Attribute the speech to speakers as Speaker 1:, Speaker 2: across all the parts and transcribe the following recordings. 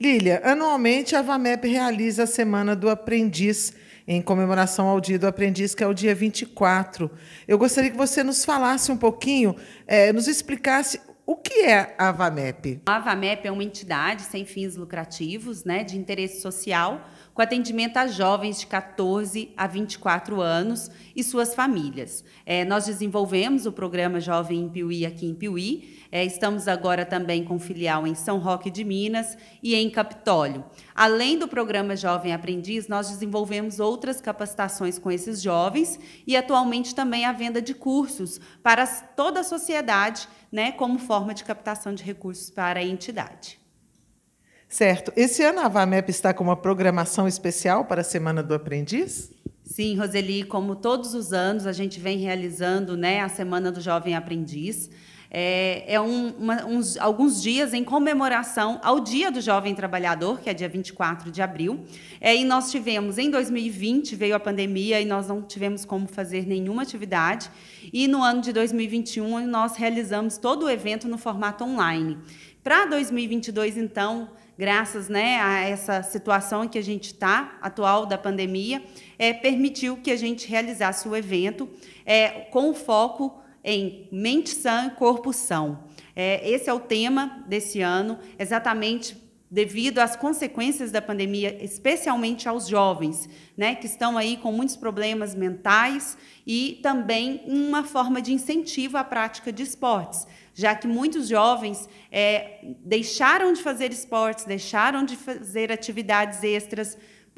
Speaker 1: Lília, anualmente a VAMEP realiza a Semana do Aprendiz, em comemoração ao Dia do Aprendiz, que é o dia 24. Eu gostaria que você nos falasse um pouquinho, é, nos explicasse o que é a VAMEP?
Speaker 2: A VAMEP é uma entidade sem fins lucrativos, né, de interesse social, com atendimento a jovens de 14 a 24 anos e suas famílias. É, nós desenvolvemos o programa Jovem em Piuí aqui em Piuí, é, estamos agora também com filial em São Roque de Minas e em Capitólio. Além do programa Jovem Aprendiz, nós desenvolvemos outras capacitações com esses jovens e atualmente também a venda de cursos para toda a sociedade, né, como forma de captação de recursos para a entidade.
Speaker 1: Certo. Esse ano a VAMEP está com uma programação especial para a Semana do Aprendiz? Sim,
Speaker 2: Roseli, como todos os anos, a gente vem realizando né, a Semana do Jovem Aprendiz. É, é um, uma, uns, alguns dias em comemoração ao Dia do Jovem Trabalhador, que é dia 24 de abril. É, e nós tivemos, em 2020, veio a pandemia e nós não tivemos como fazer nenhuma atividade. E no ano de 2021, nós realizamos todo o evento no formato online. Para 2022, então, graças né, a essa situação em que a gente está, atual da pandemia, é, permitiu que a gente realizasse o evento é, com foco em mente sã e corpo são. É, esse é o tema desse ano, exatamente devido às consequências da pandemia, especialmente aos jovens, né, que estão aí com muitos problemas mentais e também uma forma de incentivo à prática de esportes, já que muitos jovens é, deixaram de fazer esportes, deixaram de fazer atividades extras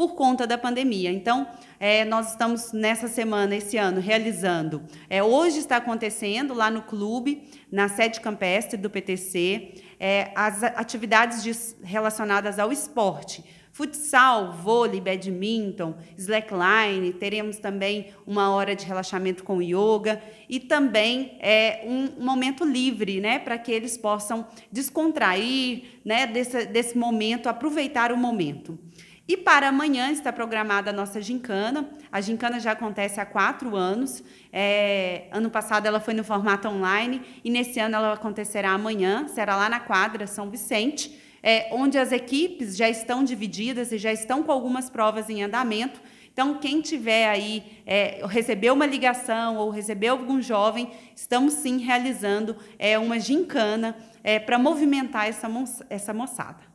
Speaker 2: por conta da pandemia. Então, é, nós estamos nessa semana, esse ano, realizando. É, hoje está acontecendo lá no clube, na sede campestre do PTC, é, as atividades de, relacionadas ao esporte. Futsal, vôlei, badminton, slackline, teremos também uma hora de relaxamento com yoga e também é, um momento livre, né, para que eles possam descontrair, né, desse, desse momento, aproveitar o momento. E para amanhã está programada a nossa gincana. A gincana já acontece há quatro anos. É, ano passado ela foi no formato online e nesse ano ela acontecerá amanhã. Será lá na quadra São Vicente, é, onde as equipes já estão divididas e já estão com algumas provas em andamento. Então, quem tiver aí, é, recebeu uma ligação ou recebeu algum jovem, estamos sim realizando é, uma gincana é, para movimentar essa, essa moçada.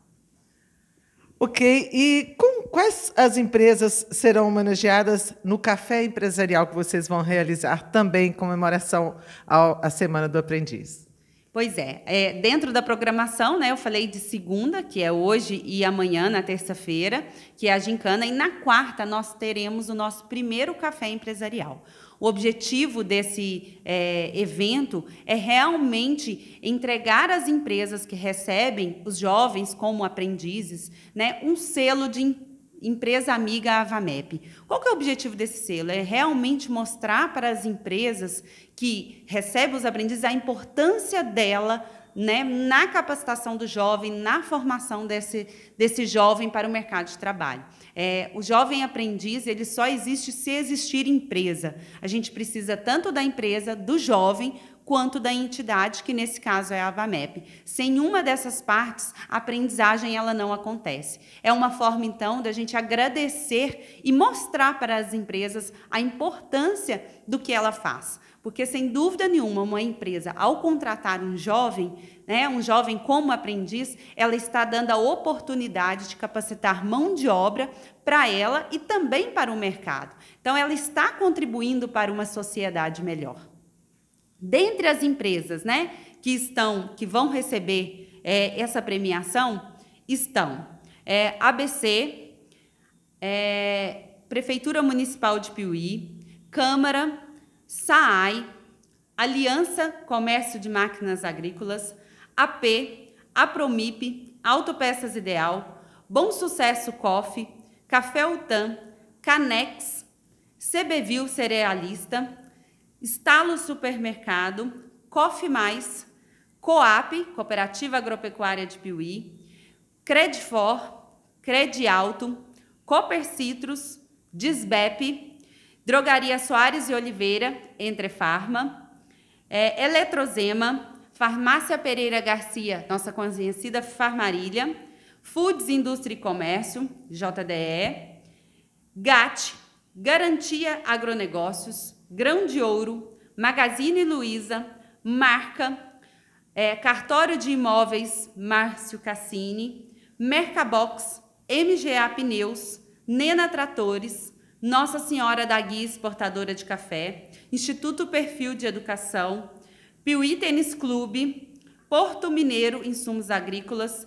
Speaker 1: Ok, e com quais as empresas serão homenageadas no café empresarial que vocês vão realizar também em comemoração à Semana do Aprendiz?
Speaker 2: Pois é, é, dentro da programação, né, eu falei de segunda, que é hoje e amanhã, na terça-feira, que é a gincana, e na quarta nós teremos o nosso primeiro café empresarial. O objetivo desse é, evento é realmente entregar às empresas que recebem os jovens como aprendizes né, um selo de empresa Amiga Avamep. Qual que é o objetivo desse selo? É realmente mostrar para as empresas que recebem os aprendizes a importância dela né, na capacitação do jovem, na formação desse, desse jovem para o mercado de trabalho. É, o jovem aprendiz ele só existe se existir empresa. A gente precisa tanto da empresa, do jovem, quanto da entidade, que nesse caso é a AVAMEP. Sem uma dessas partes, a aprendizagem ela não acontece. É uma forma, então, da gente agradecer e mostrar para as empresas a importância do que ela faz. Porque, sem dúvida nenhuma, uma empresa, ao contratar um jovem, né, um jovem como aprendiz, ela está dando a oportunidade de capacitar mão de obra para ela e também para o mercado. Então, ela está contribuindo para uma sociedade melhor. Dentre as empresas né, que estão, que vão receber é, essa premiação, estão é, ABC, é, Prefeitura Municipal de Piuí, Câmara SAAI, Aliança Comércio de Máquinas Agrícolas, AP, APROMIP, Autopeças Ideal, Bom Sucesso Coffee, Café UTAM, Canex, CBVIL Cerealista, Estalo Supermercado, Mais, COAP, Cooperativa Agropecuária de Piuí, Credfor, Credialto, Citrus, Disbep, Drogaria Soares e Oliveira, Entre é, Eletrozema, Farmácia Pereira Garcia, nossa conhecida Farmarilha, Foods Indústria e Comércio, JDE, GAT, Garantia Agronegócios, Grão de Ouro, Magazine Luiza, Marca, é, Cartório de Imóveis Márcio Cassini, Mercabox, MGA Pneus, Nena Tratores, nossa Senhora da Guia Exportadora de Café, Instituto Perfil de Educação, Piuí Tênis Clube, Porto Mineiro Insumos Agrícolas,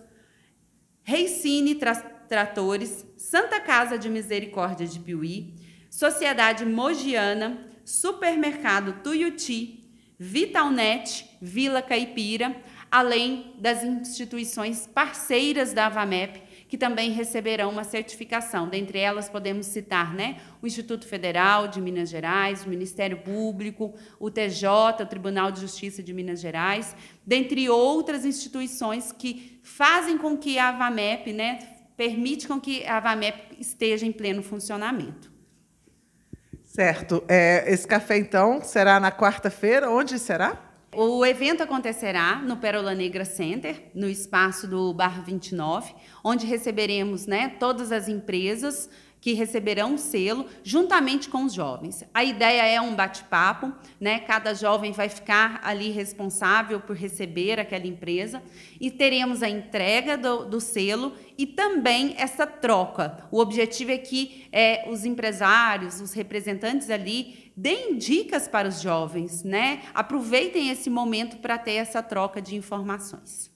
Speaker 2: Reicine Tra Tratores, Santa Casa de Misericórdia de Piuí, Sociedade Mogiana, Supermercado Tuiuti, Vitalnet, Vila Caipira, além das instituições parceiras da Avamep que também receberão uma certificação. Dentre elas, podemos citar né, o Instituto Federal de Minas Gerais, o Ministério Público, o TJ, o Tribunal de Justiça de Minas Gerais, dentre outras instituições que fazem com que a VAMEP, né, permite com que a VAMEP esteja em pleno funcionamento.
Speaker 1: Certo. É, esse café, então, será na quarta-feira. Onde será?
Speaker 2: O evento acontecerá no Pérola Negra Center, no espaço do Bar 29, onde receberemos né, todas as empresas que receberão o selo juntamente com os jovens. A ideia é um bate-papo, né? Cada jovem vai ficar ali responsável por receber aquela empresa e teremos a entrega do, do selo e também essa troca. O objetivo é que é, os empresários, os representantes ali deem dicas para os jovens, né? Aproveitem esse momento para ter essa troca de informações.